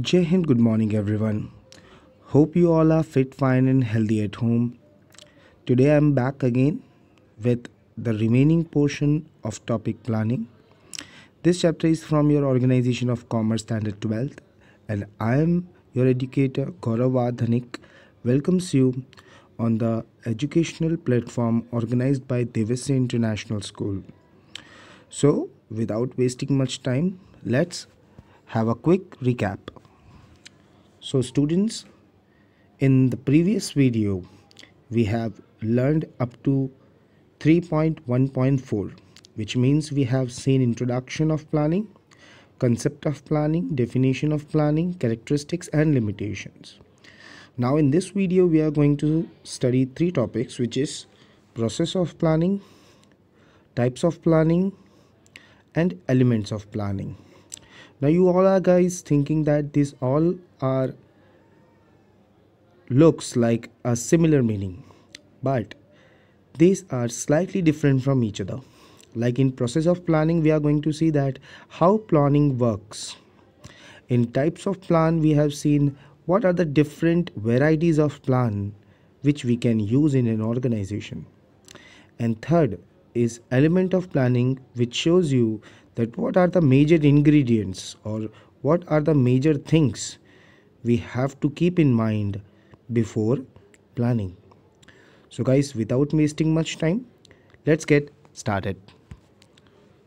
Jai Hind, good morning everyone. Hope you all are fit, fine, and healthy at home. Today I'm back again with the remaining portion of topic planning. This chapter is from your Organization of Commerce Standard 12, and I am your educator Gaurav Welcomes you on the educational platform organized by Devesa International School. So, without wasting much time, let's have a quick recap. So students, in the previous video, we have learned up to 3.1.4, which means we have seen introduction of planning, concept of planning, definition of planning, characteristics and limitations. Now in this video, we are going to study three topics, which is process of planning, types of planning and elements of planning now you all are guys thinking that these all are looks like a similar meaning but these are slightly different from each other like in process of planning we are going to see that how planning works in types of plan we have seen what are the different varieties of plan which we can use in an organization and third is element of planning which shows you that what are the major ingredients or what are the major things we have to keep in mind before planning. So guys, without wasting much time, let's get started.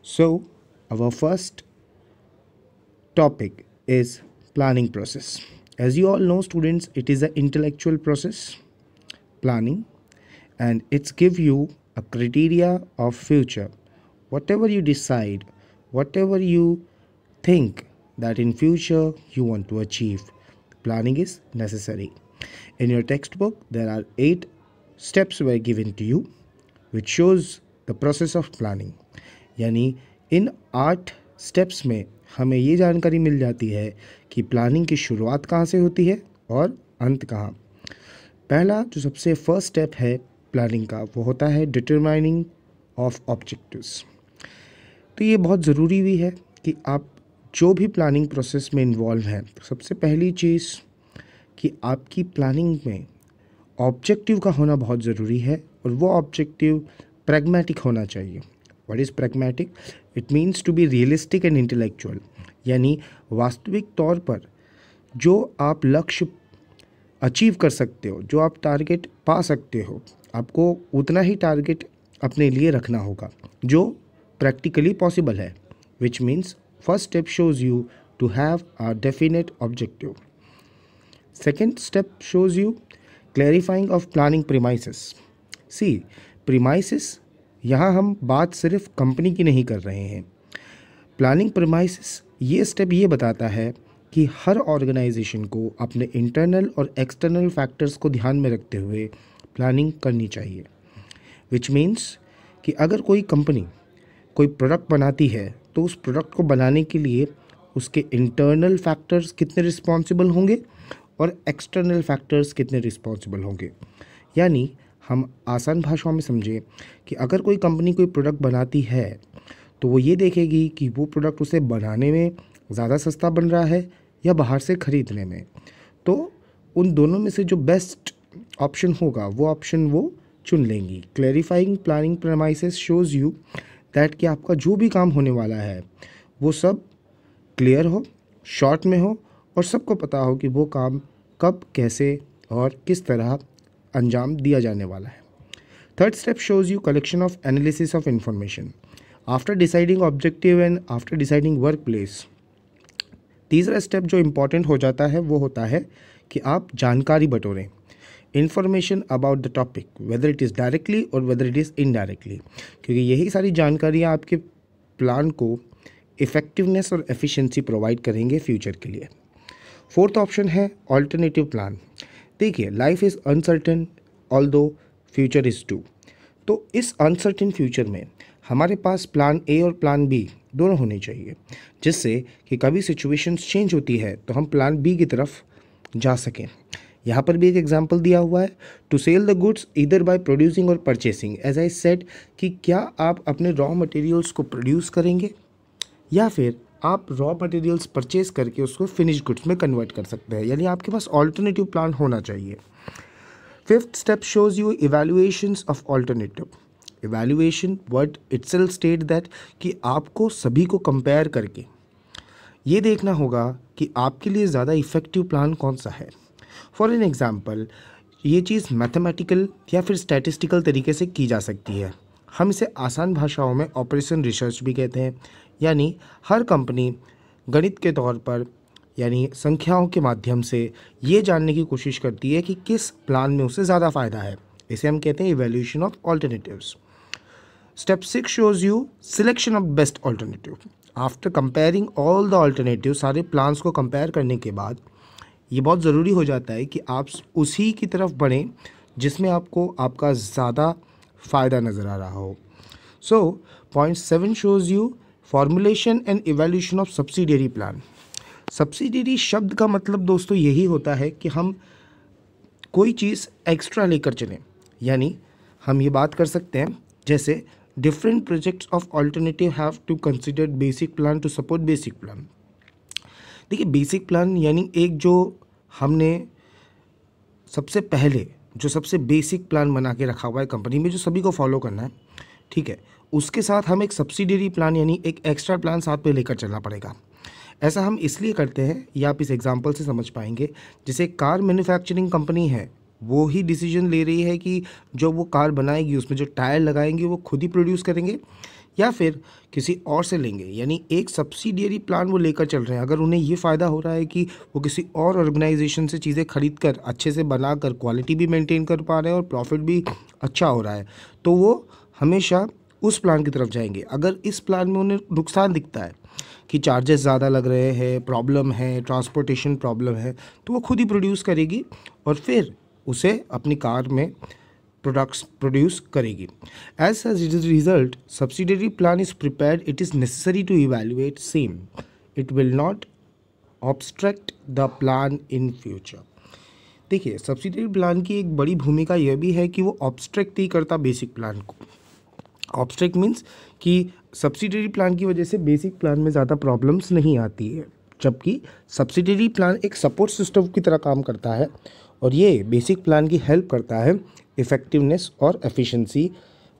So our first topic is planning process. As you all know students, it is an intellectual process, planning, and it's give you a criteria of future. Whatever you decide whatever you think that in future you want to achieve. Planning is necessary. In your textbook, there are eight steps were given to you, which shows the process of planning. यानी इन आठ steps में हमें ये जानकारी मिल जाती है कि planning की शुरुआत कहाँ से होती है और अंत कहाँ पहला जो सबसे फर्स्ट स्टेप है प्लानिंग का वो होता है डिटरमाइनिंग ऑफ ऑब्जेक्टिव्स तो ये बहुत ज़रूरी भी है कि आप जो भी प्लानिंग प्रोसेस में इन्वॉल्व हैं सबसे पहली चीज़ कि आपकी प्लानिंग में ऑब्जेक्टिव का होना बहुत ज़रूरी है और वो ऑब्जेक्टिव प्रैग्मेटिक होना चाहिए what is pragmatic it means to be realistic and intellectual यानी वास्तविक तौर पर जो आप लक्ष्य अचीव कर सकते हो जो आप टारगेट पा सकते हो आपको उतना ही टारगेट अपने लिए रखना होगा जो practically possible है which means first step shows you to have a definite objective. Second step shows you clarifying of planning premises. See, premises यहाँ हम बात सिर्फ कंपनी की नहीं कर रहे हैं प्लानिंग प्रमाइसिस ये स्टेप ये बताता है कि हर ऑर्गेनाइजेशन को अपने इंटरनल और एक्सटर्नल फैक्टर्स को ध्यान में रखते हुए प्लानिंग करनी चाहिए विच मीन्स कि अगर कोई कंपनी कोई प्रोडक्ट बनाती है तो उस प्रोडक्ट को बनाने के लिए उसके इंटरनल फैक्टर्स कितने रिस्पॉन्सिबल होंगे और एक्सटर्नल फैक्टर्स कितने रिस्पॉन्सिबल होंगे यानी हम आसान भाषाओं में समझें कि अगर कोई कंपनी कोई प्रोडक्ट बनाती है तो वो ये देखेगी कि वो प्रोडक्ट उसे बनाने में ज़्यादा सस्ता बन रहा है या बाहर से ख़रीदने में तो उन दोनों में से जो बेस्ट ऑप्शन होगा वो ऑप्शन वो चुन लेंगी clarifying planning premises shows you that कि आपका जो भी काम होने वाला है वो सब क्लियर हो शॉर्ट में हो और सबको पता हो कि वो काम कब कैसे और किस तरह अंजाम दिया जाने वाला है third step shows you collection of analysis of information after deciding objective and after deciding work place तीसरा स्टेप जो इम्पॉर्टेंट हो जाता है वो होता है कि आप जानकारी बटोरें information about the topic whether it is directly और वेदर इट इज़ इनडायरेक्टली क्योंकि यही सारी जानकारियाँ आपके प्लान को इफ़ेक्टिवनेस और एफिशेंसी प्रोवाइड करेंगे फ्यूचर के लिए फोर्थ ऑप्शन है ऑल्टरनेटिव प्लान देखिए life is uncertain although future is too तो इस अनसर्टन फ्यूचर में हमारे पास प्लान ए और प्लान बी दोनों होने चाहिए जिससे कि कभी सिचुएशंस चेंज होती है तो हम प्लान बी की तरफ जा सकें यहाँ पर भी एक एग्जाम्पल दिया हुआ है टू सेल द गुड्स इधर बाय प्रोड्यूसिंग और परचेसिंग एज आई सेट कि क्या आप अपने रॉ मटेरियल्स को प्रोड्यूस करेंगे या फिर आप रॉ मटेरियल्स परचेस करके उसको फिनिश गुड्स में कन्वर्ट कर सकते हैं यानी आपके पास ऑल्टरनेटिव प्लान होना चाहिए fifth step shows you evaluation of alternative evaluation word it's state that कि आपको सभी को कंपेयर करके ये देखना होगा कि आपके लिए ज़्यादा इफ़ेक्टिव प्लान कौन सा है फॉर एन एग्ज़ाम्पल ये चीज़ मैथमेटिकल या फिर स्टैटिस्टिकल तरीके से की जा सकती है हम इसे आसान भाषाओं में ऑपरेशन रिसर्च भी कहते हैं यानी हर कंपनी गणित के तौर पर यानी संख्याओं के माध्यम से ये जानने की कोशिश करती है कि किस प्लान में उसे ज़्यादा फ़ायदा है इसे हम कहते हैं evaluation of alternatives step six shows you selection of best alternative after comparing all the alternative सारे प्लान्स को कंपेयर करने के बाद ये बहुत ज़रूरी हो जाता है कि आप उसी की तरफ बढ़ें जिसमें आपको आपका ज़्यादा फ़ायदा नज़र आ रहा हो so point seven shows you formulation and evaluation of subsidiary plan subsidiary शब्द का मतलब दोस्तों यही होता है कि हम कोई चीज़ एक्स्ट्रा लेकर चलें यानी हम ये बात कर सकते हैं जैसे different projects of alternative have to consider basic plan to support basic plan देखिए बेसिक प्लान यानी एक जो हमने सबसे पहले जो सबसे बेसिक प्लान बना के रखा हुआ है कंपनी में जो सभी को फॉलो करना है ठीक है उसके साथ हम एक सब्सिडरी प्लान यानी एक एक्स्ट्रा प्लान साथ पे लेकर चलना पड़ेगा ऐसा हम इसलिए करते हैं या आप इस एग्ज़ाम्पल से समझ पाएंगे जैसे कार मैन्युफैक्चरिंग कंपनी है वो ही डिसीजन ले रही है कि जो वो कार बनाएगी उसमें जो टायर लगाएंगे वो खुद ही प्रोड्यूस करेंगे या फिर किसी और से लेंगे यानी एक सब्सिडियरी प्लान वो लेकर चल रहे हैं अगर उन्हें ये फ़ायदा हो रहा है कि वो किसी और ऑर्गेनाइजेशन से चीज़ें खरीद कर अच्छे से बना कर क्वालिटी भी मेंटेन कर पा रहे हैं और प्रॉफिट भी अच्छा हो रहा है तो वो हमेशा उस प्लान की तरफ जाएंगे अगर इस प्लान में उन्हें नुकसान दिखता है कि चार्जेस ज़्यादा लग रहे हैं प्रॉब्लम है ट्रांसपोर्टेशन प्रॉब्लम है तो वो खुद ही प्रोड्यूस करेगी और फिर उसे अपनी कार में products produce करेगी As such, as a result, subsidiary plan is prepared. It is necessary to evaluate same. It will not obstruct the plan in future. देखिए सब्सिडरी प्लान की एक बड़ी भूमिका यह भी है कि वो ऑब्स्ट्रैक्ट ही करता बेसिक प्लान को ऑब्स्ट्रैक्ट मीन्स कि सब्सिडरी प्लान की वजह से बेसिक प्लान में ज़्यादा प्रॉब्लम्स नहीं आती है जबकि सब्सिडरी प्लान एक सपोर्ट सिस्टम की तरह काम करता है और ये बेसिक प्लान की हेल्प करता है इफ़ेक्टिवनेस और एफिशिएंसी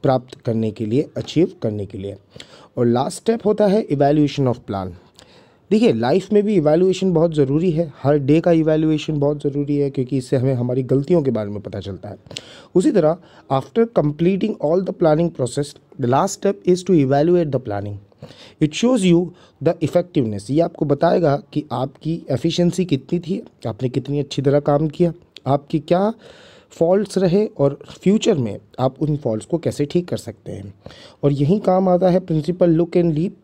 प्राप्त करने के लिए अचीव करने के लिए और लास्ट स्टेप होता है इवेल्यूशन ऑफ प्लान देखिए लाइफ में भी इवेल्यूशन बहुत ज़रूरी है हर डे का इवेल्यूशन बहुत ज़रूरी है क्योंकि इससे हमें हमारी गलतियों के बारे में पता चलता है उसी तरह after completing all the planning process the last step is to evaluate the planning it shows you the effectiveness ये आपको बताएगा कि आपकी एफिशिएंसी कितनी थी आपने कितनी अच्छी तरह काम किया आपकी क्या फॉल्ट्स रहे और फ्यूचर में आप उन फॉल्ट्स को कैसे ठीक कर सकते हैं और यही काम आता है प्रिंसिपल लुक एंड लीप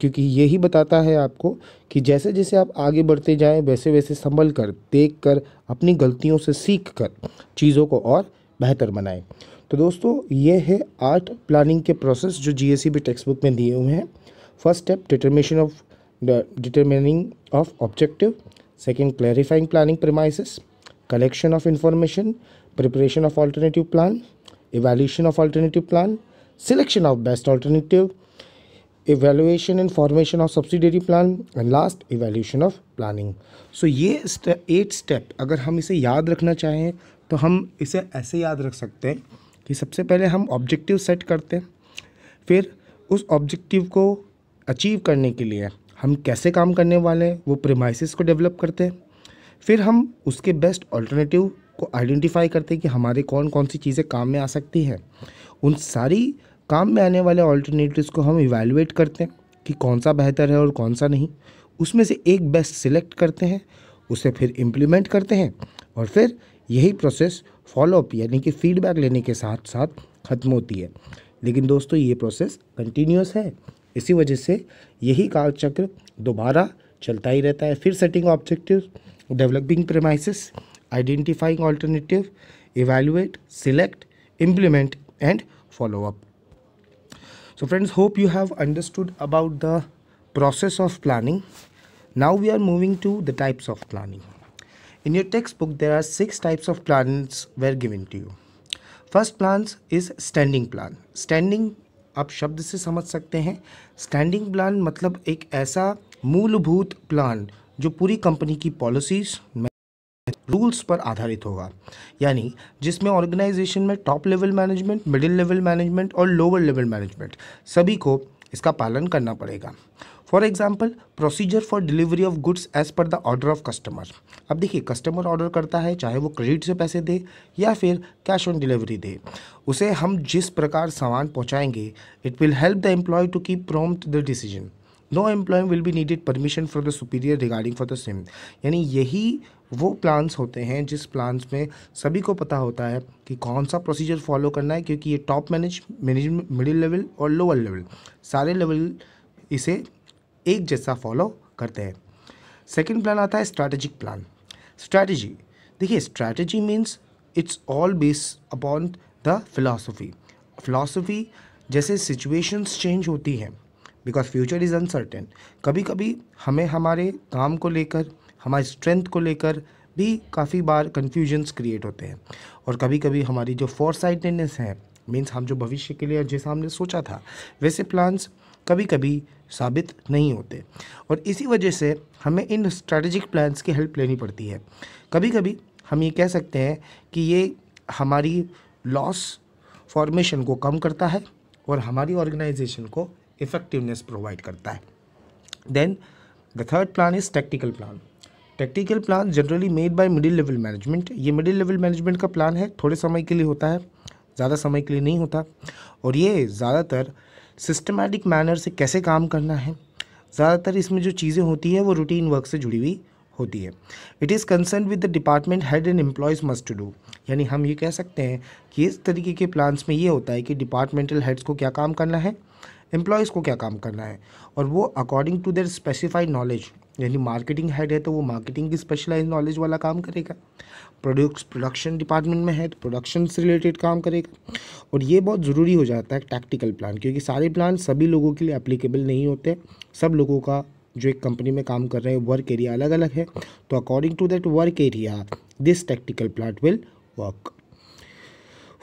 क्योंकि यही बताता है आपको कि जैसे जैसे आप आगे बढ़ते जाएं वैसे वैसे संभल कर देख कर अपनी गलतियों से सीख कर चीज़ों को और बेहतर बनाएं तो दोस्तों ये है आर्ट प्लानिंग के प्रोसेस जो G S e text book में दिए हुए हैं first step determination of determining of objective second clarifying planning premises collection of information, preparation of alternative plan, evaluation of alternative plan, selection of best alternative, evaluation and formation of subsidiary plan and last evaluation of planning. So ये eight step agar hum ise yaad rakhna chahe to hum ise aise yaad rakh sakte hain ki sabse pehle hum objective set karte hain fir us objective ko achieve karne ke liye hum kaise kaam karne wale hain wo premises ko develop karte hain फिर हम उसके best alternative को identify करते हैं कि हमारे कौन कौन सी चीज़ें काम में आ सकती हैं उन सारी काम में आने वाले ऑल्टरनेटिव को हम इवेलुएट करते हैं कि कौन सा बेहतर है और कौन सा नहीं उसमें से एक बेस्ट सिलेक्ट करते हैं उसे फिर इम्प्लीमेंट करते हैं और फिर यही प्रोसेस फॉलोअप यानी कि फीडबैक लेने के साथ साथ ख़त्म होती है लेकिन दोस्तों ये प्रोसेस कंटिन्यूस है इसी वजह से यही कालचक्र दोबारा चलता ही रहता है फिर setting objective developing premises, identifying alternative, evaluate, select, implement and follow up. So friends, hope you have understood about the process of planning. Now we are moving to the types of planning. In your textbook, there are six types of plans were given to you. first plans is standing plan standing आप शब्द से समझ सकते हैं standing plan मतलब एक ऐसा मूलभूत प्लान जो पूरी कंपनी की पॉलिसीज़ रूल्स पर आधारित होगा यानी जिसमें ऑर्गेनाइजेशन में top level management middle level management और लोअर लेवल मैनेजमेंट सभी को इसका पालन करना पड़ेगा for example procedure for delivery of goods as per the order of customer अब देखिए कस्टमर ऑर्डर करता है चाहे वो क्रेडिट से पैसे दे या फिर कैश ऑन डिलीवरी दे उसे हम जिस प्रकार सामान पहुँचाएंगे it will help the employee to keep prompt the decision no employee will be needed permission for the superior regarding for the same यानी यही वो प्लान्स होते हैं जिस प्लान्स में सभी को पता होता है कि कौन सा प्रोसीजर फॉलो करना है क्योंकि ये top manage manage middle level और लोअर लेवल सारे लेवल इसे एक जैसा फॉलो करते हैं सेकेंड प्लान आता है स्ट्रैटेजिक प्लान स्ट्रैटेजी देखिए strategy means it's all base upon the philosophy philosophy जैसे सिचुएशंस चेंज होती हैं बिकॉज फ्यूचर इज़ अनसर्टेन कभी कभी हमें हमारे काम को लेकर हमारी स्ट्रेंथ को लेकर भी काफ़ी बार कन्फ्यूजन्स क्रिएट होते हैं और कभी कभी हमारी जो फोरसाइटेडनेस है मीन्स हम जो भविष्य के लिए जैसा हमने सोचा था वैसे प्लान्स कभी कभी साबित नहीं होते और इसी वजह से हमें इन स्ट्रैटेजिक प्लान्स की हेल्प लेनी पड़ती है कभी कभी हम ये कह सकते हैं कि ये हमारी लॉस फॉर्मेशन को कम करता है और हमारी ऑर्गेनाइजेशन को इफेक्टिवनेस प्रोवाइड करता है then the third plan is tactical plan tactical plan generally made by middle level management ये मिडिल लेवल मैनेजमेंट का प्लान है थोड़े समय के लिए होता है ज़्यादा समय के लिए नहीं होता और ये ज़्यादातर सिस्टमेटिक मैनर से कैसे काम करना है ज़्यादातर इसमें जो चीज़ें होती है वो रूटीन वर्क से जुड़ी हुई होती है it is concern with the department head and employees must to do यानी हम ये कह सकते हैं कि इस तरीके के प्लान्स में ये होता है कि डिपार्टमेंटल हेड्स को क्या काम करना है एम्प्लॉयज़ को क्या काम करना है और वो according to their specified knowledge यानी मार्केटिंग हेड है तो वो मार्केटिंग की स्पेशलाइज नॉलेज वाला काम करेगा प्रोडक्ट्स प्रोडक्शन डिपार्टमेंट में है तो प्रोडक्शन से रिलेटेड काम करेगा और ये बहुत ज़रूरी हो जाता है टैक्टिकल प्लान क्योंकि सारे प्लान सभी लोगों के लिए अप्लीकेबल नहीं होते सब लोगों का जो एक कंपनी में काम कर रहे हैं वर्क एरिया अलग अलग है तो according to that work area this tactical plan will work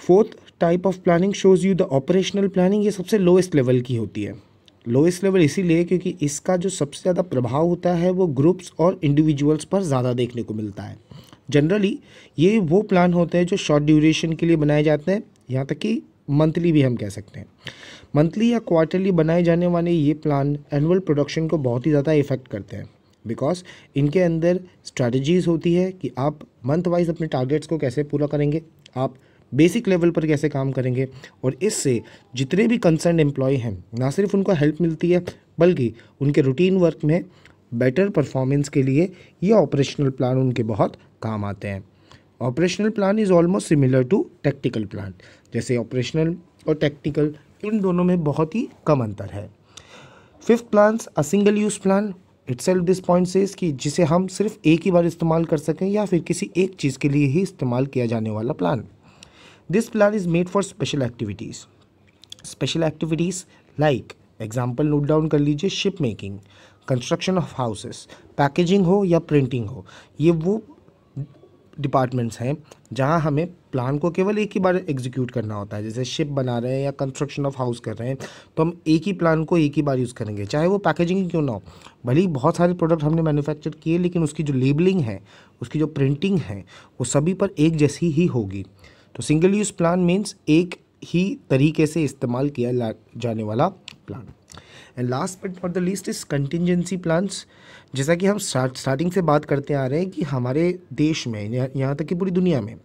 fourth type of planning shows you the operational planning ये सबसे लोएस्ट लेवल की होती है लोएस्ट लेवल इसीलिए क्योंकि इसका जो सबसे ज़्यादा प्रभाव होता है वो ग्रुप्स और इंडिविजुअल्स पर ज़्यादा देखने को मिलता है जनरली ये वो प्लान होते हैं जो शॉर्ट ड्यूरेशन के लिए बनाए जाते हैं यहाँ तक कि मंथली भी हम कह सकते हैं मंथली या क्वार्टरली बनाए जाने वाले ये प्लान एनुअल प्रोडक्शन को बहुत ही ज़्यादा इफेक्ट करते हैं बिकॉज इनके अंदर स्ट्रैटेजीज़ होती है कि आप मंथ वाइज अपने टारगेट्स को कैसे पूरा करेंगे आप बेसिक लेवल पर कैसे काम करेंगे और इससे जितने भी कंसर्न एम्प्लॉय हैं ना सिर्फ उनको हेल्प मिलती है बल्कि उनके रूटीन वर्क में बेटर परफॉर्मेंस के लिए ये ऑपरेशनल प्लान उनके बहुत काम आते हैं operational plan is almost similar to tactical plan जैसे ऑपरेशनल और टेक्टिकल इन दोनों में बहुत ही कम अंतर है fifth plans a single use plan itself this point से कि जिसे हम सिर्फ एक ही बार इस्तेमाल कर सकें या फिर किसी एक चीज़ के लिए ही इस्तेमाल किया जाने वाला plan this plan is made for special activities special activities like example note down कर लीजिए ship making construction of houses packaging हो या प्रिंटिंग हो ये वो डिपार्टमेंट्स हैं जहाँ हमें प्लान को केवल एक ही बार एग्जीक्यूट करना होता है जैसे शिप बना रहे हैं या कंस्ट्रक्शन ऑफ हाउस कर रहे हैं तो हम एक ही प्लान को एक ही बार यूज़ करेंगे चाहे वो पैकेजिंग क्यों ना हो भले ही बहुत सारे प्रोडक्ट हमने मैन्युफैक्चर किए लेकिन उसकी जो लेबलिंग है उसकी जो प्रिंटिंग है वो सभी पर एक जैसी ही होगी तो सिंगल यूज़ प्लान मीन्स एक ही तरीके से इस्तेमाल किया जाने वाला plan and last but not the least is contingency plans जैसा कि हम स्टार्टिंग से बात करते आ रहे हैं कि हमारे देश में यहाँ तक कि पूरी दुनिया में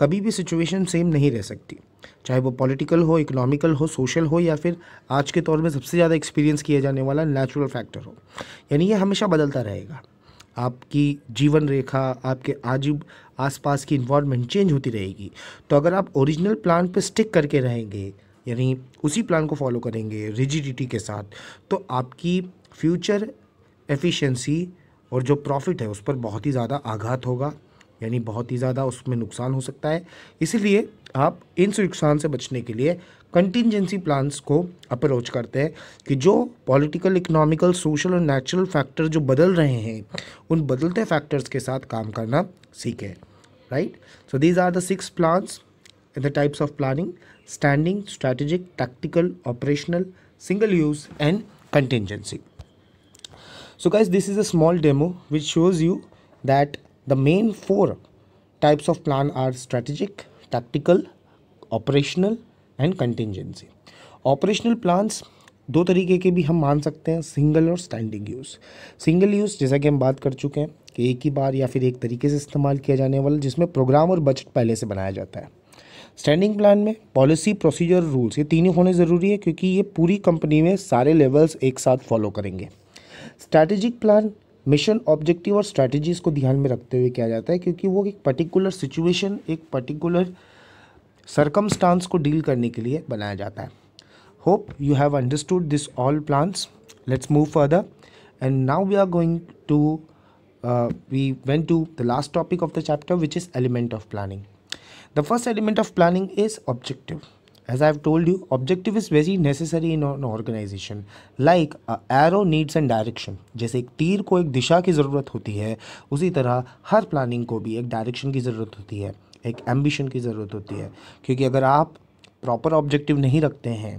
कभी भी सिचुएशन सेम नहीं रह सकती चाहे वो पॉलिटिकल हो इकोनॉमिकल हो सोशल हो या फिर आज के तौर में सबसे ज़्यादा एक्सपीरियंस किया जाने वाला नेचुरल फैक्टर हो यानी ये हमेशा बदलता रहेगा आपकी जीवन रेखा आपके आजीव आसपास की इन्वायरमेंट चेंज होती रहेगी तो अगर आप ओरिजिनल प्लान पर स्टिक करके रहेंगे यानी उसी प्लान को फॉलो करेंगे रिजिडिटी के साथ तो आपकी फ्यूचर एफिशिएंसी और जो प्रॉफिट है उस पर बहुत ही ज़्यादा आघात होगा यानी बहुत ही ज़्यादा उसमें नुकसान हो सकता है इसीलिए आप इन नुकसान से बचने के लिए कंटिजेंसी प्लान्स को अप्रोच करते हैं कि जो पॉलिटिकल इकोनॉमिकल सोशल और नेचुरल फैक्टर जो बदल रहे हैं उन बदलते फैक्टर्स के साथ काम करना सीखें right so these are the six plans in the types of planning standing strategic tactical operational single use and contingency so guys this is a small demo which shows you that the main four types of plan are strategic tactical operational and contingency operational plans दो तरीके के भी हम मान सकते हैं single और standing use single use जैसा कि हम बात कर चुके हैं कि एक ही बार या फिर एक तरीके से इस्तेमाल किया जाने वाला जिसमें प्रोग्राम और बजट पहले से बनाया जाता है स्टैंडिंग प्लान में पॉलिसी प्रोसीजर रूल्स ये तीनों होने ज़रूरी है क्योंकि ये पूरी कंपनी में सारे लेवल्स एक साथ फॉलो करेंगे स्ट्रैटेजिक प्लान मिशन ऑब्जेक्टिव और स्ट्रैटेजीज़ को ध्यान में रखते हुए किया जाता है क्योंकि वो एक पर्टिकुलर सिचुएशन एक पर्टिकुलर सरकमस्टांस को डील करने के लिए बनाया जाता है hope you have understood this all plans let's move further and now we are going to we went to the last topic of the chapter which is element of planning the first element of planning is objective as I have told you objective is very necessary in on organization like arrow needs and direction जैसे एक तीर को एक दिशा की ज़रूरत होती है उसी तरह हर प्लानिंग को भी एक डायरेक्शन की ज़रूरत होती है एक एम्बिशन की ज़रूरत होती है क्योंकि अगर आप प्रॉपर ऑब्जेक्टिव नहीं रखते हैं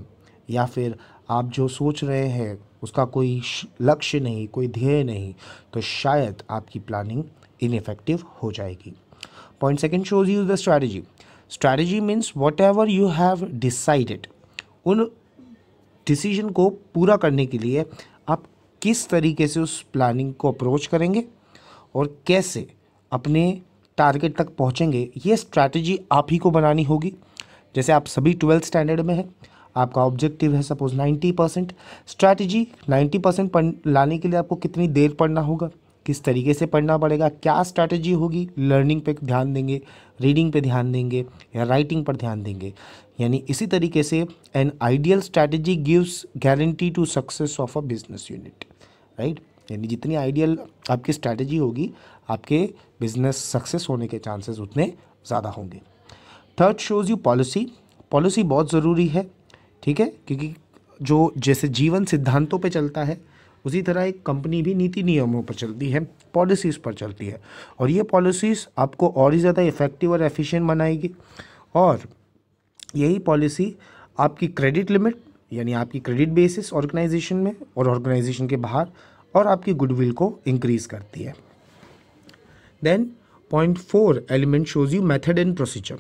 या फिर आप जो सोच रहे हैं उसका कोई लक्ष्य नहीं कोई ध्येय नहीं तो शायद आपकी प्लानिंग इनफेक्टिव हो जाएगी point second shows you the strategy strategy means whatever you have decided उन डिसीजन को पूरा करने के लिए आप किस तरीके से उस प्लानिंग को अप्रोच करेंगे और कैसे अपने टारगेट तक पहुँचेंगे ये स्ट्रैटेजी आप ही को बनानी होगी जैसे आप सभी ट्वेल्थ स्टैंडर्ड में हैं आपका ऑब्जेक्टिव है suppose ninety percent strategy ninety percent लाने के लिए आपको कितनी देर पढ़ना होगा किस तरीके से पढ़ना पड़ेगा क्या स्ट्रैटेजी होगी लर्निंग पे ध्यान देंगे रीडिंग पे ध्यान देंगे या राइटिंग पर ध्यान देंगे यानी इसी तरीके से an ideal strategy gives guarantee to success of a business unit right यानी जितनी आइडियल आपकी स्ट्रैटेजी होगी आपके बिजनेस सक्सेस होने के चांसेस उतने ज़्यादा होंगे third shows you policy policy बहुत ज़रूरी है ठीक है क्योंकि जो जैसे जीवन सिद्धांतों पे चलता है उसी तरह एक कंपनी भी नीति नियमों पर चलती है पॉलिसीज़ पर चलती है और ये पॉलिसीज़ आपको और ही ज़्यादा इफ़ेक्टिव और एफिशिएंट बनाएगी और यही पॉलिसी आपकी क्रेडिट लिमिट यानी आपकी क्रेडिट बेसिस ऑर्गेनाइजेशन में और ऑर्गेनाइजेशन के बाहर और आपकी गुडविल को इंक्रीज करती है then point four element shows you method and procedure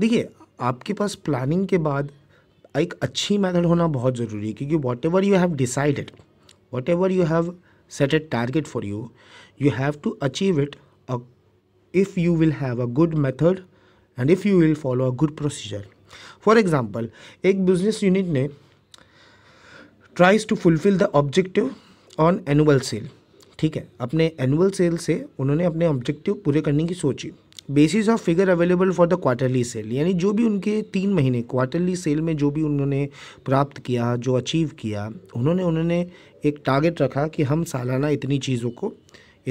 देखिए आपके पास प्लानिंग के बाद एक अच्छी मैथड होना बहुत ज़रूरी है क्योंकि whatever you have decided whatever you have setted target for you you have to achieve it if you will have a good method and if you will follow a good procedure for example एक business unit ने tries to fulfil the objective on annual sale ठीक है अपने annual cell से उन्होंने अपने objective पूरे करने की सोची basis of figure available for the quarterly sale यानी जो भी उनके तीन महीने क्वार्टरली सेल में जो भी उन्होंने प्राप्त किया जो अचीव किया उन्होंने उन्होंने एक टारगेट रखा कि हम सालाना इतनी चीज़ों को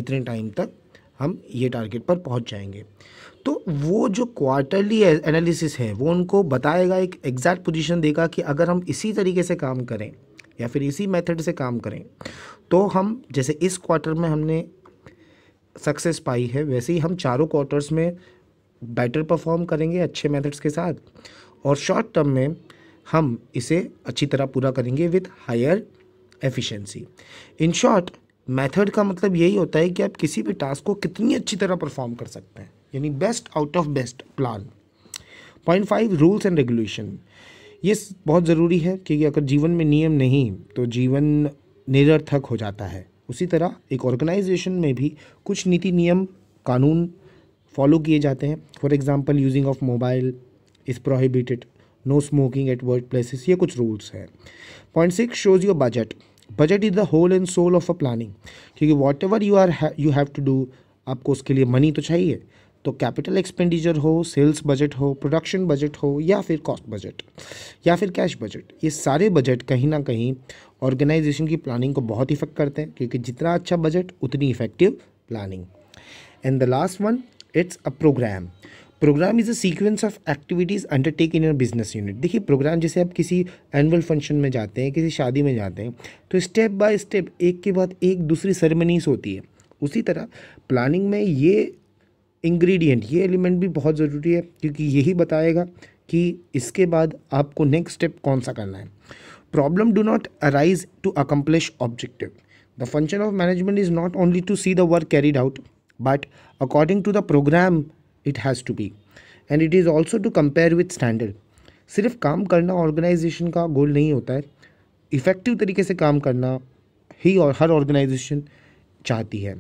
इतने टाइम तक हम ये टारगेट पर पहुंच जाएंगे तो वो जो क्वार्टरली एनालिसिस है वो उनको बताएगा एक एग्जैक्ट पोजीशन देगा कि अगर हम इसी तरीके से काम करें या फिर इसी मेथड से काम करें तो हम जैसे इस क्वार्टर में हमने सक्सेस पाई है वैसे ही हम चारों क्वार्टर्स में बेटर परफॉर्म करेंगे अच्छे मेथड्स के साथ और शॉर्ट टर्म में हम इसे अच्छी तरह पूरा करेंगे with higher efficiency in short method का मतलब यही होता है कि आप किसी भी टास्क को कितनी अच्छी तरह परफॉर्म कर सकते हैं यानी best out of best plan point five rules and regulation ये बहुत ज़रूरी है क्योंकि अगर जीवन में नियम नहीं तो जीवन निरर्थक हो जाता है उसी तरह एक ऑर्गेनाइजेशन में भी कुछ नीति नियम कानून फॉलो किए जाते हैं for example using of mobile is prohibited no smoking at work places ये कुछ रूल्स हैं point six shows your budget budget is the whole and soul of a planning क्योंकि whatever you are you have to do आपको उसके लिए money तो चाहिए तो कैपिटल एक्सपेंडिचर हो सेल्स बजट हो प्रोडक्शन बजट हो या फिर कॉस्ट बजट या फिर कैश बजट ये सारे बजट कहीं ना कहीं ऑर्गेनाइजेशन की प्लानिंग को बहुत इफेक्ट करते हैं क्योंकि जितना अच्छा बजट उतनी effective planning and the last one it's a programme programme is a sequence of activities undertake in your business unit देखिए प्रोग्राम जैसे आप किसी एनुअल फंक्शन में जाते हैं किसी शादी में जाते हैं तो स्टेप बाय स्टेप एक के बाद एक दूसरी सेरेमनीज होती है उसी तरह प्लानिंग में ये इंग्रेडिएंट ये एलिमेंट भी बहुत ज़रूरी है क्योंकि यही बताएगा कि इसके बाद आपको नेक्स्ट स्टेप कौन सा करना है problem do not arise to accomplish objective the function of management is not only to see the work carried out but according to the programme it has to be and it is also to compare with standard सिर्फ काम करना organisation का गोल नहीं होता है effective तरीके से काम करना ही और हर ऑर्गेनाइजेशन चाहती है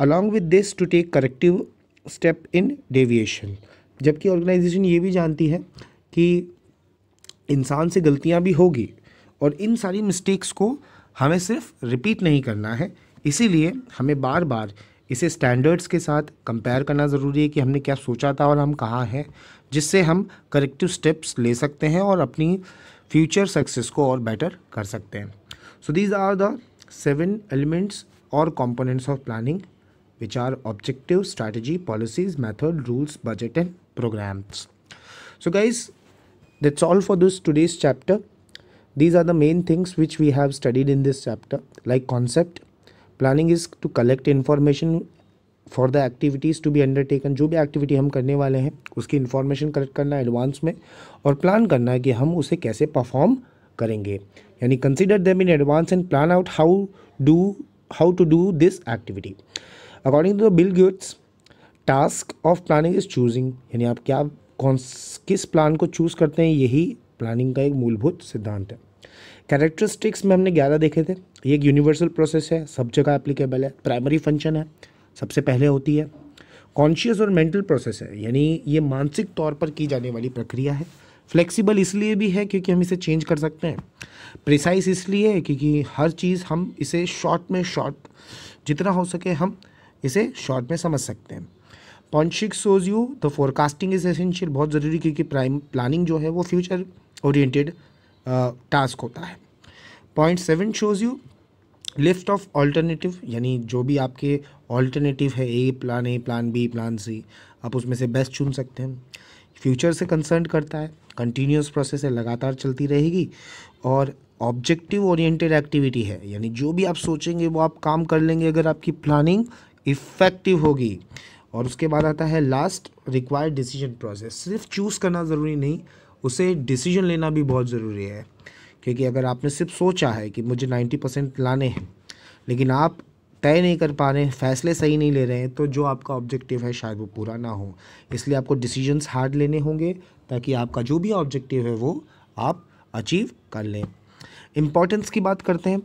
along with this to take corrective step in deviation जबकि ऑर्गेनाइजेशन ये भी जानती है कि इंसान से गलतियाँ भी होगी और इन सारी मिस्टेक्स को हमें सिर्फ रिपीट नहीं करना है इसीलिए हमें बार बार इसे स्टैंडर्ड्स के साथ कंपेयर करना ज़रूरी है कि हमने क्या सोचा था और हम कहाँ हैं जिससे हम करेक्टिव स्टेप्स ले सकते हैं और अपनी फ्यूचर सक्सेस को और बेटर कर सकते हैं so these are the seven elements और components of planning which are objectives, strategy, policies, method, rules, budget and programs. So guys, that's all for this today's chapter. These are the main things which we have studied in this chapter like concept. Planning is to collect information for the activities to be undertaken जो भी activity हम करने वाले हैं उसकी information collect करना advance में और प्लान करना है कि हम उसे कैसे परफॉर्म करेंगे यानी consider them in advance and plan out how do how to do this activity according to the Bill Gates task of planning is choosing यानी आप क्या कौन किस प्लान को चूज़ करते हैं यही प्लानिंग का एक मूलभूत सिद्धांत है कैरेक्टरिस्टिक्स में हमने ग्यारह देखे थे ये एक यूनिवर्सल प्रोसेस है सब जगह एप्लीकेबल है प्राइमरी फंक्शन है सबसे पहले होती है कॉन्शियस और मेंटल प्रोसेस है यानी ये मानसिक तौर पर की जाने वाली प्रक्रिया है फ्लेक्सिबल इसलिए भी है क्योंकि हम इसे चेंज कर सकते हैं प्रिसाइस इसलिए है क्योंकि हर चीज़ हम इसे शॉर्ट में शॉर्ट जितना हो सके हम इसे शॉर्ट में समझ सकते हैं point six shows you the forecasting is essential बहुत ज़रूरी क्योंकि प्राइम प्लानिंग जो है वो फ्यूचर ओरिएंटेड टास्क होता है point seven shows you list of alternative यानी जो भी आपके ऑल्टरनेटिव है A plan A plan B plan C आप उसमें से बेस्ट चुन सकते हैं फ्यूचर से कंसर्न करता है कंटिन्यूस प्रोसेस है लगातार चलती रहेगी और ऑब्जेक्टिव ओरिएंटेड एक्टिविटी है यानी जो भी आप सोचेंगे वो आप काम कर लेंगे अगर आपकी प्लानिंग इफ़ेक्टिव होगी और उसके बाद आता है लास्ट रिक्वायर्ड डिसीजन प्रोसेस सिर्फ चूज़ करना ज़रूरी नहीं उसे डिसीजन लेना भी बहुत ज़रूरी है क्योंकि अगर आपने सिर्फ सोचा है कि मुझे नाइन्टी परसेंट लाने हैं लेकिन आप तय नहीं कर पा रहे हैं फैसले सही नहीं ले रहे हैं तो जो आपका ऑब्जेक्टिव है शायद वो पूरा ना हो इसलिए आपको डिसीजंस हार्ड लेने होंगे ताकि आपका जो भी ऑब्जेक्टिव है वो आप अचीव कर लें इम्पॉर्टेंस की बात करते हैं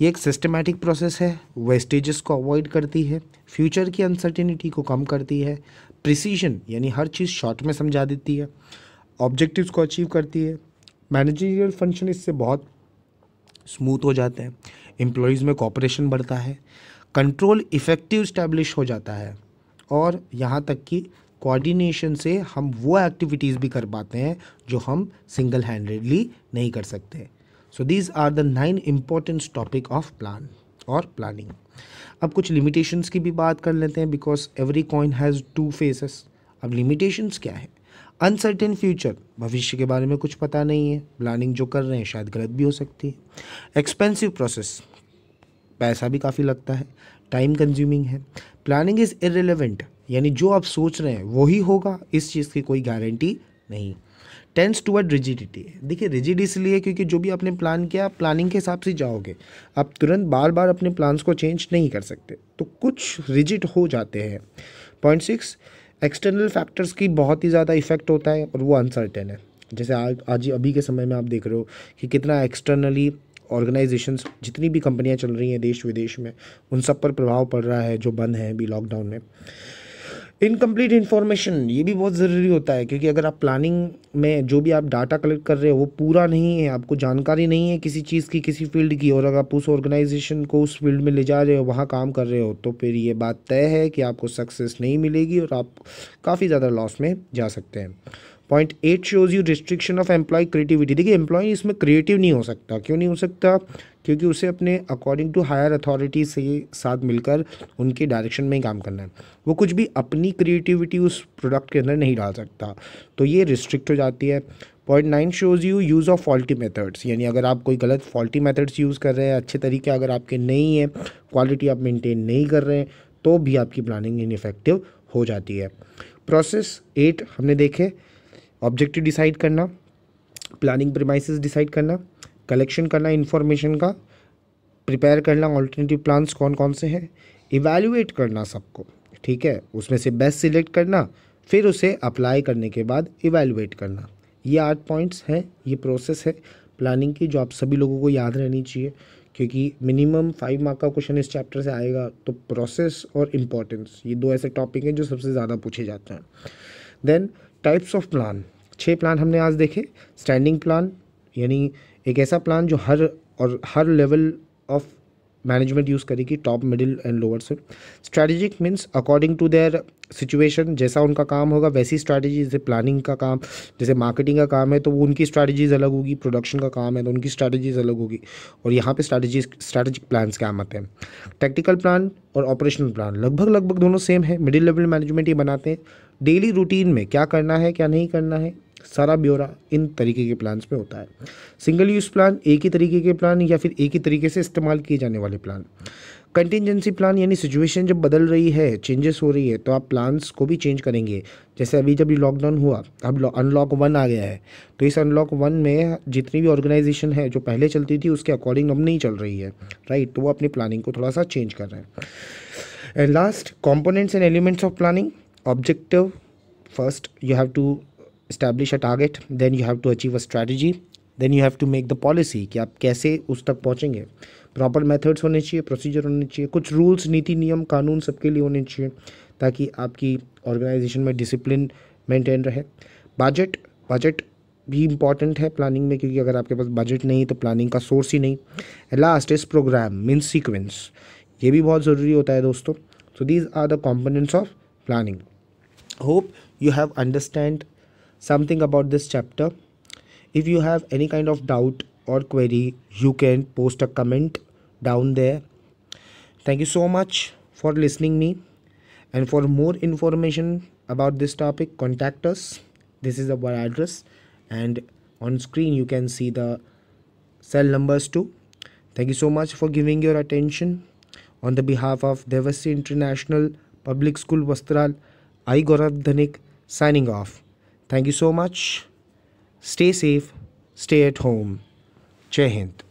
ये एक सिस्टमैटिक प्रोसेस है वेस्टेजेस को अवॉइड करती है फ्यूचर की अनसर्टिनिटी को कम करती है प्रिसीजन यानी हर चीज़ शॉर्ट में समझा देती है ऑब्जेक्टिव्स को अचीव करती है मैनेजरियल फंक्शन इससे बहुत स्मूथ हो जाते हैं एम्प्लॉयज़ में कॉपरेशन बढ़ता है कंट्रोल इफ़ेक्टिव स्टैब्लिश हो जाता है और यहाँ तक कि कोऑर्डिनेशन से हम वो एक्टिविटीज़ भी कर पाते हैं जो हम सिंगल हैंडेडली नहीं कर सकते so these are the nine importants topic of plan और प्लानिंग अब कुछ लिमिटेशंस की भी बात कर लेते हैं because every coin has two faces अब लिमिटेशंस क्या है अनसर्टेन फ्यूचर भविष्य के बारे में कुछ पता नहीं है प्लानिंग जो कर रहे हैं शायद गलत भी हो सकती है एक्सपेंसिव प्रोसेस पैसा भी काफ़ी लगता है टाइम कंज्यूमिंग है प्लानिंग इज़ इरेलीवेंट यानी जो आप सोच रहे हैं वही होगा इस चीज़ की कोई गारंटी नहीं टेंस टूवर्ड रिजिडिटी देखिए रिजिड इसलिए क्योंकि जो भी आपने प्लान किया आप प्लानिंग के हिसाब से जाओगे आप तुरंत बार बार अपने प्लान्स को चेंज नहीं कर सकते तो कुछ रिजिड हो जाते हैं पॉइंट सिक्स एक्सटर्नल फैक्टर्स की बहुत ही ज़्यादा इफेक्ट होता है और वो अनसर्टेन है जैसे आज आज अभी के समय में आप देख रहे हो कि कितना एक्सटर्नली ऑर्गेनाइजेशंस जितनी भी कंपनियां चल रही हैं देश विदेश में उन सब पर प्रभाव पड़ रहा है जो बंद हैं अभी लॉकडाउन में इनकम्प्लीट इन्फॉर्मेशन ये भी बहुत ज़रूरी होता है क्योंकि अगर आप प्लानिंग में जो भी आप डाटा कलेक्ट कर रहे हो वो पूरा नहीं है आपको जानकारी नहीं है किसी चीज़ की किसी फील्ड की और अगर आप उस ऑर्गेनाइजेशन को उस फील्ड में ले जा रहे हो वहाँ काम कर रहे हो तो फिर ये बात तय है कि आपको सक्सेस नहीं मिलेगी और आप काफ़ी ज़्यादा लॉस में जा सकते हैं point eight shows you restriction of employ creativity देखिए एम्प्लॉय इसमें क्रिएटिव नहीं हो सकता क्यों नहीं हो सकता क्योंकि उसे अपने अकॉर्डिंग टू हायर अथॉरिटी से साथ मिलकर उनके डायरेक्शन में ही काम करना है वो कुछ भी अपनी क्रिएटिविटी उस प्रोडक्ट के अंदर नहीं डाल सकता तो ये रिस्ट्रिक्ट हो जाती है point nine shows you use of faulty methods यानी अगर आप कोई गलत फॉल्टी मेथड्स यूज़ कर रहे हैं अच्छे तरीके अगर आपके नहीं है क्वालिटी आप मेनटेन नहीं कर रहे हैं तो भी आपकी प्लानिंग इनफेक्टिव हो जाती है प्रोसेस एट हमने देखे ऑब्जेक्टिव डिसाइड करना प्लानिंग प्रमाइसिस डिसाइड करना कलेक्शन करना इन्फॉर्मेशन का प्रिपेयर करना ऑल्टरनेटिव प्लान्स कौन कौन से हैं इवेल्यूएट करना सबको ठीक है उसमें से बेस्ट सिलेक्ट करना फिर उसे अप्लाई करने के बाद इवेल्यूएट करना ये आठ पॉइंट्स हैं ये प्रोसेस है प्लानिंग की जो आप सभी लोगों को याद रहनी चाहिए क्योंकि मिनिमम फाइव मार्क का क्वेश्चन इस चैप्टर से आएगा तो प्रोसेस और इम्पोर्टेंस ये दो ऐसे टॉपिक हैं जो सबसे ज़्यादा पूछे जाते हैं देन टाइप्स ऑफ प्लान छः प्लान हमने आज देखे स्टैंडिंग प्लान यानी एक ऐसा प्लान जो हर और हर लेवल ऑफ मैनेजमेंट यूज़ करेगी टॉप मिडिल एंड लोअर से strategic means according to their situation जैसा उनका काम होगा वैसी स्ट्रैटेजी जैसे प्लानिंग का काम जैसे मार्केटिंग तो का काम है तो उनकी स्ट्रैटेजीज अलग होगी प्रोडक्शन का काम है तो उनकी स्ट्रैटेजीज अलग होगी और यहाँ पे स्ट्रैटेजी स्ट्रैटेजिक प्लान काम आते हैं टेक्टिकल प्लान और ऑपरेशनल प्लान लगभग लगभग दोनों सेम है मिडिल लेवल मैनेजमेंट ये बनाते हैं डेली रूटीन में क्या करना है क्या नहीं करना है सारा ब्यौरा इन तरीके के प्लान्स में होता है सिंगल यूज़ प्लान एक ही तरीके के प्लान या फिर एक ही तरीके से इस्तेमाल किए जाने वाले प्लान कंटिजेंसी प्लान यानी सिचुएशन जब बदल रही है चेंजेस हो रही है तो आप प्लान्स को भी चेंज करेंगे जैसे अभी जब लॉकडाउन हुआ अब अनलॉक वन आ गया है तो इस अनलॉक वन में जितनी भी ऑर्गेनाइजेशन है जो पहले चलती थी उसके अकॉर्डिंग अब नहीं चल रही है राइट तो वो अपनी प्लानिंग को थोड़ा सा चेंज कर रहे हैं and last components and elements of planning objective first you have to establish a target then you have to achieve a strategy then you have to make the policy कि आप कैसे उस तक पहुँचेंगे प्रॉपर मेथड्स होने चाहिए procedure होने चाहिए कुछ रूल्स नीति नियम कानून सबके लिए होने चाहिए ताकि आपकी ऑर्गेनाइजेशन में डिसिप्लिन मेंटेन रहे बजट बजट भी इम्पॉर्टेंट है प्लानिंग में क्योंकि अगर आपके पास बजट नहीं तो प्लानिंग का सोर्स ही नहीं लास्ट इस प्रोग्राम मीन सीक्वेंस ये भी बहुत ज़रूरी होता है दोस्तों so these are the components of planning hope you have understand something about this chapter if you have any kind of doubt or query you can post a comment down there thank you so much for listening me and for more information about this topic contact us this is our address and on screen you can see the cell numbers too thank you so much for giving your attention on the behalf of devasi international public school vastral i gaurav dhanik signing off Thank you so much. Stay safe. Stay at home. Jai Hind.